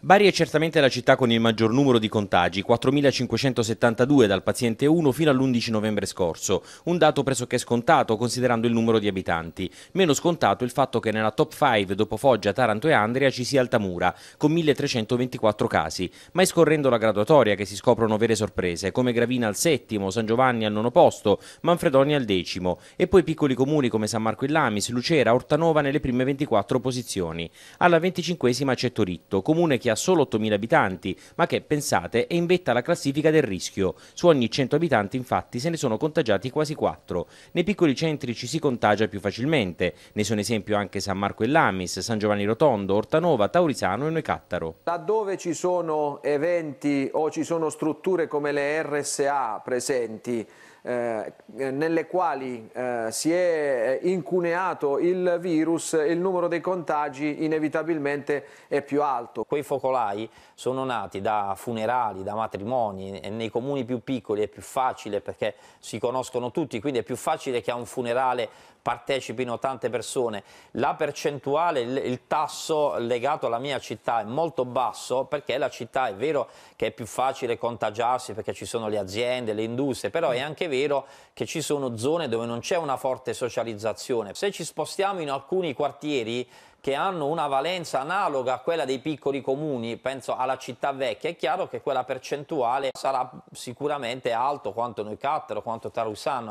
Bari è certamente la città con il maggior numero di contagi, 4.572 dal paziente 1 fino all'11 novembre scorso, un dato pressoché scontato considerando il numero di abitanti. Meno scontato il fatto che nella top 5 dopo Foggia, Taranto e Andria ci sia Altamura, con 1.324 casi, ma è scorrendo la graduatoria che si scoprono vere sorprese, come Gravina al settimo, San Giovanni al nono posto, Manfredonia al decimo, e poi piccoli comuni come San Marco in Lamis, Lucera, Ortanova nelle prime 24 posizioni. Alla 25 Toritto, comune che che ha solo 8.000 abitanti, ma che, pensate, è in vetta alla classifica del rischio. Su ogni 100 abitanti, infatti, se ne sono contagiati quasi 4. Nei piccoli centri ci si contagia più facilmente. Ne sono esempio anche San Marco e Lamis, San Giovanni Rotondo, Ortanova, Taurisano e Noicattaro. Laddove ci sono eventi o ci sono strutture come le RSA presenti, eh, nelle quali eh, si è eh, incuneato il virus, il numero dei contagi inevitabilmente è più alto. Quei focolai sono nati da funerali, da matrimoni, nei comuni più piccoli è più facile perché si conoscono tutti, quindi è più facile che a un funerale partecipino tante persone. La percentuale, il, il tasso legato alla mia città è molto basso perché la città è vero che è più facile contagiarsi perché ci sono le aziende, le industrie, però è anche vero vero che ci sono zone dove non c'è una forte socializzazione. Se ci spostiamo in alcuni quartieri che hanno una valenza analoga a quella dei piccoli comuni, penso alla città vecchia, è chiaro che quella percentuale sarà sicuramente alto quanto noi Cattaro, quanto Tarusano.